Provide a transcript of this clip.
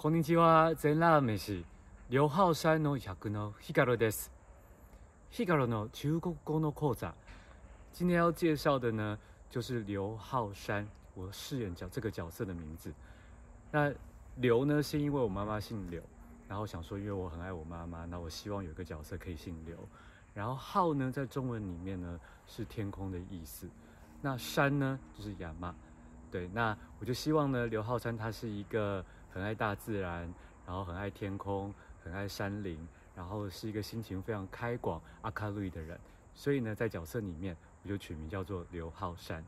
こんにちは、全ラーメンし、刘浩山の百のひかるです。ひかるの中国語の講座。今天要介绍的呢，就是刘浩山，我饰演角这个角色的名字。那刘呢，是因为我妈妈姓刘，然后想说，因为我很爱我妈妈，那我希望有个角色可以姓刘。然后浩呢，在中文里面呢，是天空的意思。那山呢，就是亚麻。对，那我就希望呢，刘浩山他是一个。很爱大自然，然后很爱天空，很爱山林，然后是一个心情非常开广、阿卡路伊的人，所以呢，在角色里面我就取名叫做刘浩山。